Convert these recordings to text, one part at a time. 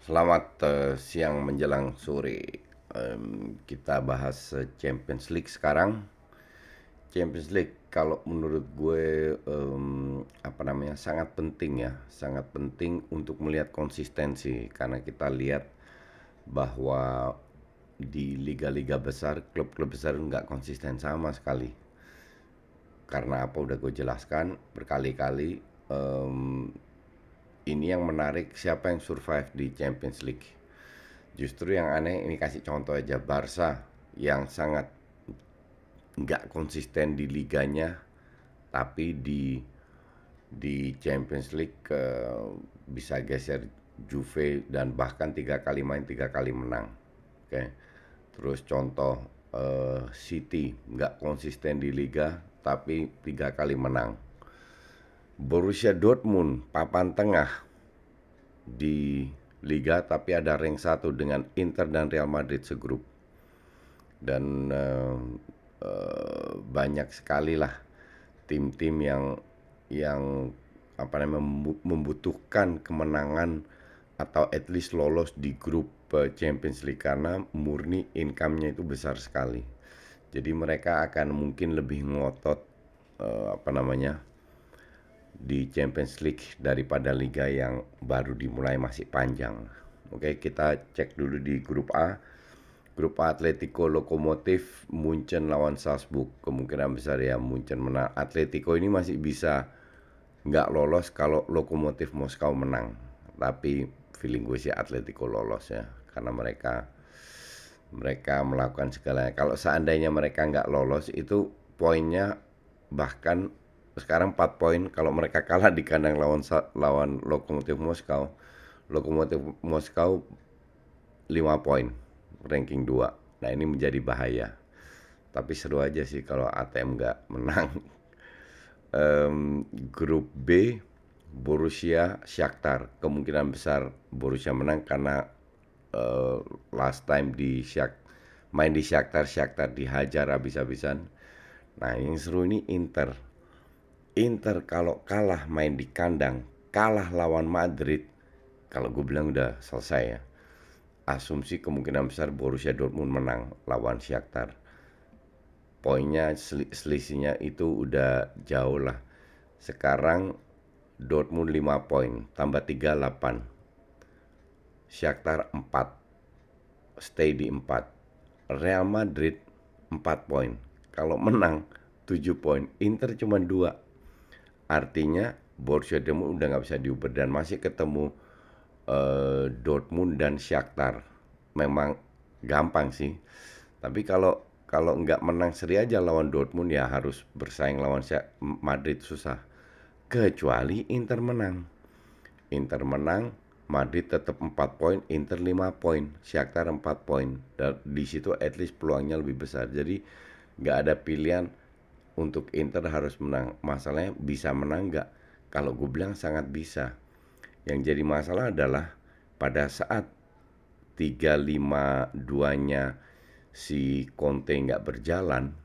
Selamat uh, siang menjelang sore. Um, kita bahas eh, Champions League sekarang. Champions League kalau menurut gue um, apa namanya sangat penting ya, sangat penting untuk melihat konsistensi karena kita lihat bahwa di liga-liga besar, klub-klub besar nggak konsisten sama sekali. Karena apa udah gue jelaskan berkali-kali. Um, ini yang menarik siapa yang survive di Champions League. Justru yang aneh ini kasih contoh aja Barca yang sangat nggak konsisten di liganya, tapi di di Champions League uh, bisa geser Juve dan bahkan tiga kali main tiga kali menang. Oke, okay. terus contoh uh, City nggak konsisten di liga tapi tiga kali menang Borussia Dortmund papan tengah di liga tapi ada ring satu dengan Inter dan Real Madrid segrup. Dan uh, uh, banyak sekali lah tim-tim yang yang apa namanya membutuhkan kemenangan atau at least lolos di grup eh, Champions League karena murni income-nya itu besar sekali. Jadi mereka akan mungkin lebih ngotot uh, apa namanya? di Champions League daripada liga yang baru dimulai masih panjang. Oke, kita cek dulu di grup A. Grup A Atletico Lokomotif Munchen lawan Salzburg. Kemungkinan besar ya Munchen menang. Atletico ini masih bisa nggak lolos kalau Lokomotif Moskow menang. Tapi feeling gue sih Atletico lolos ya karena mereka mereka melakukan segalanya. Kalau seandainya mereka nggak lolos itu poinnya bahkan sekarang 4 poin kalau mereka kalah di kandang lawan lawan Lokomotif Moskow Lokomotif Moskow 5 poin ranking 2 nah ini menjadi bahaya tapi seru aja sih kalau ATM nggak menang um, grup B Borussia Shakhtar kemungkinan besar Borussia menang karena uh, last time di Shak main di Shakhtar Shakhtar dihajar habis-habisan. Nah, yang seru ini Inter Inter kalau kalah main di kandang, kalah lawan Madrid, kalau gue bilang udah selesai ya. Asumsi kemungkinan besar Borussia Dortmund menang lawan Shakhtar. Poinnya sel selisihnya itu udah jauh lah. Sekarang Dortmund 5 poin, tambah 3 8. Shakhtar 4. Stay di 4. Real Madrid 4 poin. Kalau menang 7 poin. Inter cuma 2. Artinya Borussia Dortmund udah nggak bisa diuber dan masih ketemu uh, Dortmund dan Shakhtar. Memang gampang sih. Tapi kalau kalau nggak menang seri aja lawan Dortmund ya harus bersaing lawan Madrid susah. Kecuali Inter menang. Inter menang, Madrid tetap 4 poin, Inter 5 poin, Shakhtar 4 poin. Dan di situ at least peluangnya lebih besar. Jadi nggak ada pilihan untuk Inter harus menang. Masalahnya bisa menang nggak? Kalau gue bilang sangat bisa. Yang jadi masalah adalah pada saat 3 2 nya si Conte nggak berjalan,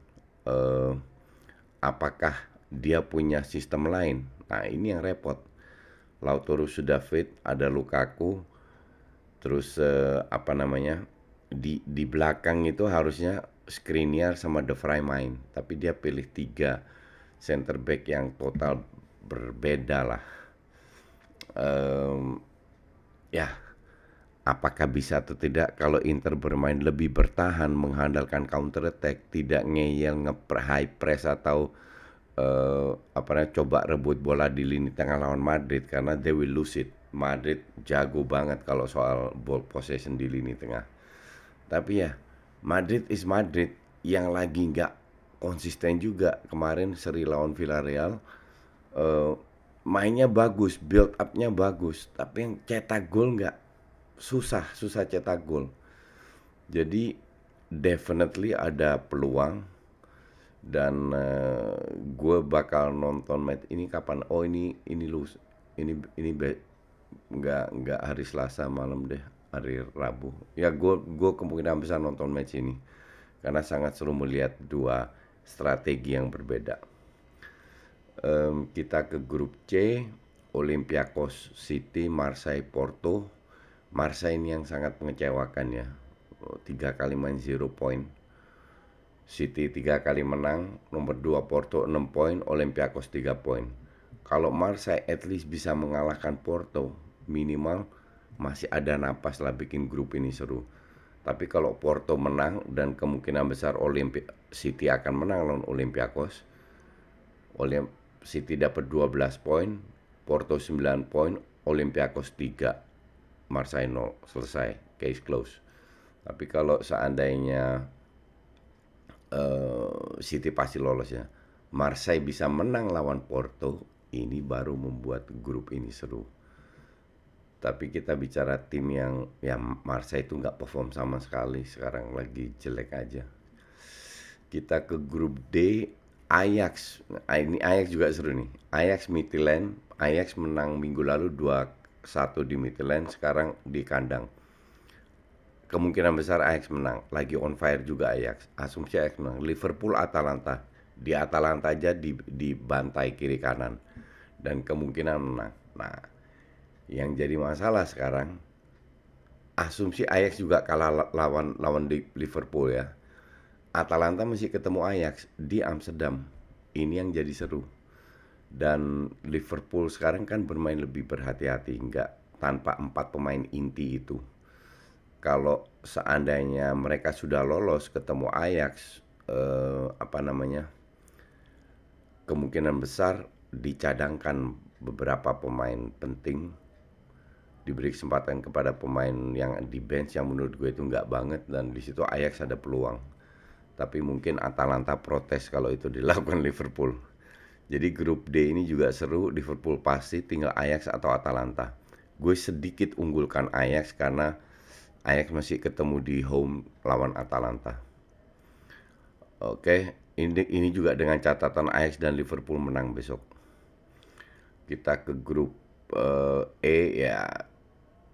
eh, apakah dia punya sistem lain? Nah ini yang repot. Lautaro sudah fit, ada Lukaku, terus eh, apa namanya di di belakang itu harusnya Skriniar sama The Vrij main tapi dia pilih tiga center back yang total berbeda lah um, ya apakah bisa atau tidak kalau Inter bermain lebih bertahan mengandalkan counter attack tidak ngeyel nge high press atau uh, apa namanya coba rebut bola di lini tengah lawan Madrid karena they will lose it Madrid jago banget kalau soal ball possession di lini tengah tapi ya Madrid is Madrid yang lagi nggak konsisten juga kemarin seri lawan Villarreal uh, mainnya bagus build upnya bagus tapi yang cetak gol nggak susah susah cetak gol jadi definitely ada peluang dan uh, eh, gue bakal nonton match ini kapan oh ini ini lu ini ini nggak nggak hari Selasa malam deh hari Rabu. Ya gue gue kemungkinan besar nonton match ini karena sangat seru melihat dua strategi yang berbeda. Um, kita ke grup C, Olympiakos City, Marseille, Porto. Marseille ini yang sangat mengecewakan ya, tiga kali main zero point. City tiga kali menang, nomor dua Porto 6 poin, Olympiakos 3 poin. Kalau Marseille at least bisa mengalahkan Porto minimal masih ada napas lah bikin grup ini seru. Tapi kalau Porto menang dan kemungkinan besar Olympi City akan menang lawan Olympiakos. Olymp City dapat 12 poin, Porto 9 poin, Olympiakos 3, Marseille 0, selesai, case close. Tapi kalau seandainya uh, City pasti lolos ya. Marseille bisa menang lawan Porto, ini baru membuat grup ini seru tapi kita bicara tim yang ya Marseille itu nggak perform sama sekali sekarang lagi jelek aja kita ke grup D Ajax nah, ini Ajax juga seru nih Ajax Midtjylland Ajax menang minggu lalu dua satu di Midtjylland sekarang di kandang kemungkinan besar Ajax menang lagi on fire juga Ajax asumsi Ajax menang Liverpool Atalanta di Atalanta aja di di bantai kiri kanan dan kemungkinan menang nah yang jadi masalah sekarang asumsi Ajax juga kalah lawan lawan di Liverpool ya. Atalanta masih ketemu Ajax di Amsterdam. Ini yang jadi seru. Dan Liverpool sekarang kan bermain lebih berhati-hati, nggak tanpa empat pemain inti itu. Kalau seandainya mereka sudah lolos ketemu Ajax, eh, apa namanya, kemungkinan besar dicadangkan beberapa pemain penting diberi kesempatan kepada pemain yang di bench yang menurut gue itu nggak banget dan di situ Ajax ada peluang tapi mungkin Atalanta protes kalau itu dilakukan Liverpool jadi grup D ini juga seru Liverpool pasti tinggal Ajax atau Atalanta gue sedikit unggulkan Ajax karena Ajax masih ketemu di home lawan Atalanta oke ini, ini juga dengan catatan Ajax dan Liverpool menang besok kita ke grup eh, E ya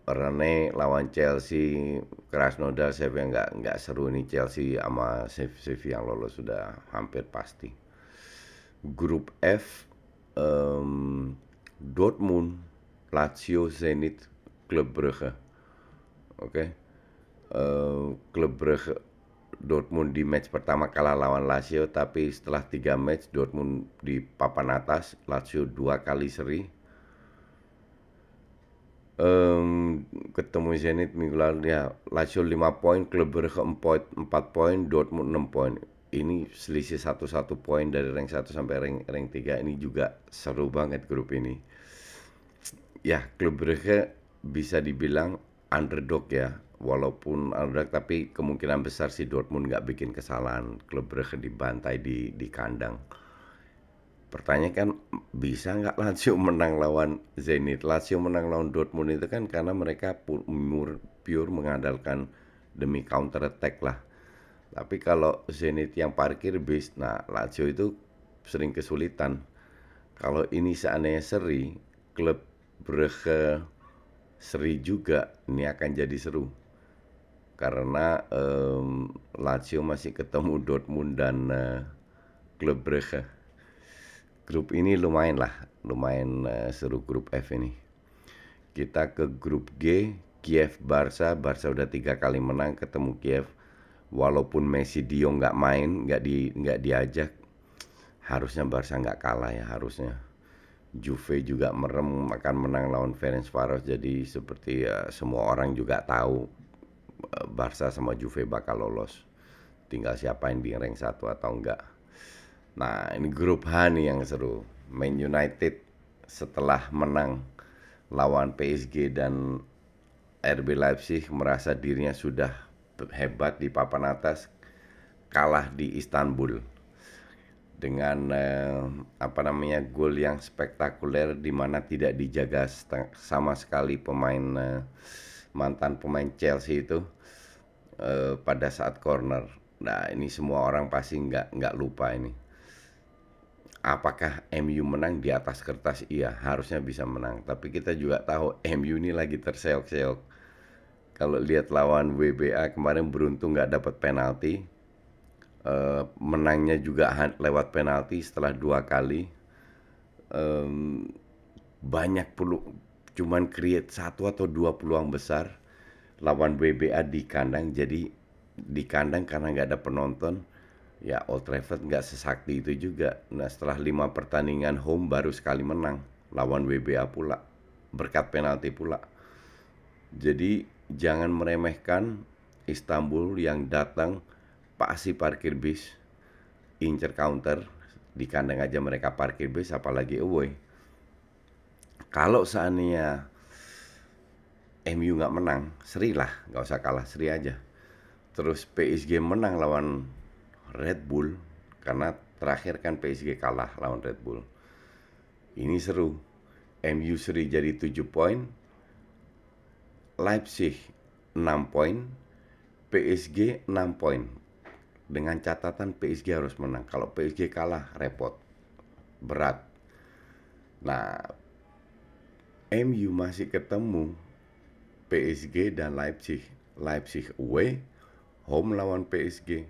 Rene lawan Chelsea Krasnodar saya nggak nggak seru nih Chelsea sama save yang lolos sudah hampir pasti grup F um, Dortmund Lazio Zenit Club Brugge oke okay? uh, eh, Club Brugge Dortmund di match pertama kalah lawan Lazio tapi setelah tiga match Dortmund di papan atas Lazio dua kali seri um, ketemu Zenit minggu lalu ya Lazio 5 poin, klub ke 4, 4 poin, Dortmund 6 poin. Ini selisih satu-satu poin dari rank 1 sampai rank rank 3 ini juga seru banget grup ini. Ya, klub Brugge bisa dibilang underdog ya. Walaupun underdog tapi kemungkinan besar si Dortmund nggak bikin kesalahan. Klub Brugge dibantai di di kandang pertanyaan kan bisa nggak Lazio menang lawan Zenit? Lazio menang lawan Dortmund itu kan karena mereka pure, pure mengandalkan demi counter attack lah. Tapi kalau Zenit yang parkir bis, nah Lazio itu sering kesulitan. Kalau ini seandainya seri, klub Brugge seri juga, ini akan jadi seru. Karena um, Lazio masih ketemu Dortmund dan uh, klub Brugge grup ini lumayan lah lumayan uh, seru grup F ini kita ke grup G Kiev Barca Barca udah tiga kali menang ketemu Kiev walaupun Messi Dio nggak main nggak di nggak diajak harusnya Barca nggak kalah ya harusnya Juve juga merem akan menang lawan Varos jadi seperti ya, semua orang juga tahu eh, Barca sama Juve bakal lolos tinggal siapa yang di rank satu atau enggak Nah, ini grup H nih yang seru. Man United setelah menang lawan PSG dan RB Leipzig merasa dirinya sudah hebat di papan atas kalah di Istanbul dengan eh, apa namanya gol yang spektakuler di mana tidak dijaga sama sekali pemain eh, mantan pemain Chelsea itu eh, pada saat corner. Nah ini semua orang pasti nggak nggak lupa ini apakah MU menang di atas kertas iya harusnya bisa menang tapi kita juga tahu MU ini lagi terseok-seok kalau lihat lawan WBA kemarin beruntung nggak dapat penalti eh, menangnya juga lewat penalti setelah dua kali banyak perlu cuman create satu atau dua peluang besar lawan WBA di kandang jadi di kandang karena nggak ada penonton ya Old Trafford nggak sesakti itu juga. Nah setelah lima pertandingan home baru sekali menang lawan WBA pula berkat penalti pula. Jadi jangan meremehkan Istanbul yang datang pasti parkir bis, incer counter di kandang aja mereka parkir bis apalagi away. Kalau seandainya MU nggak menang, serilah nggak usah kalah seri aja. Terus PSG menang lawan Red Bull karena terakhir kan PSG kalah lawan Red Bull. Ini seru. MU seri jadi 7 poin. Leipzig 6 poin. PSG 6 poin. Dengan catatan PSG harus menang. Kalau PSG kalah repot. Berat. Nah, MU masih ketemu PSG dan Leipzig. Leipzig away, home lawan PSG,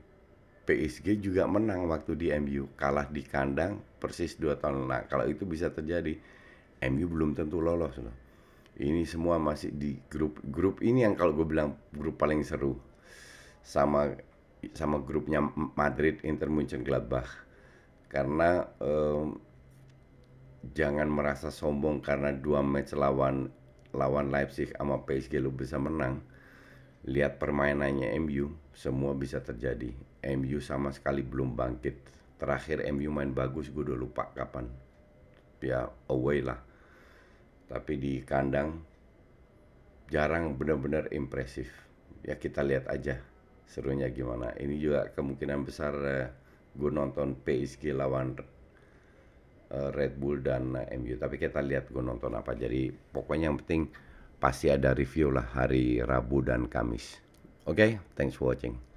PSG juga menang waktu di MU, kalah di kandang persis dua tahun. Nah, kalau itu bisa terjadi, MU belum tentu lolos loh. Ini semua masih di grup grup ini yang kalau gue bilang grup paling seru sama sama grupnya Madrid, Inter Munchen, Gladbach. Karena um, jangan merasa sombong karena dua match lawan lawan Leipzig sama PSG lu bisa menang. Lihat permainannya MU, semua bisa terjadi. MU sama sekali belum bangkit. Terakhir MU main bagus gue udah lupa kapan. Ya away lah. Tapi di kandang jarang benar-benar impresif. Ya kita lihat aja serunya gimana. Ini juga kemungkinan besar uh, eh, gue nonton PSG lawan eh, Red Bull dan eh, MU. Tapi kita lihat gue nonton apa. Jadi pokoknya yang penting pasti ada review lah hari Rabu dan Kamis. Oke, okay, thanks for watching.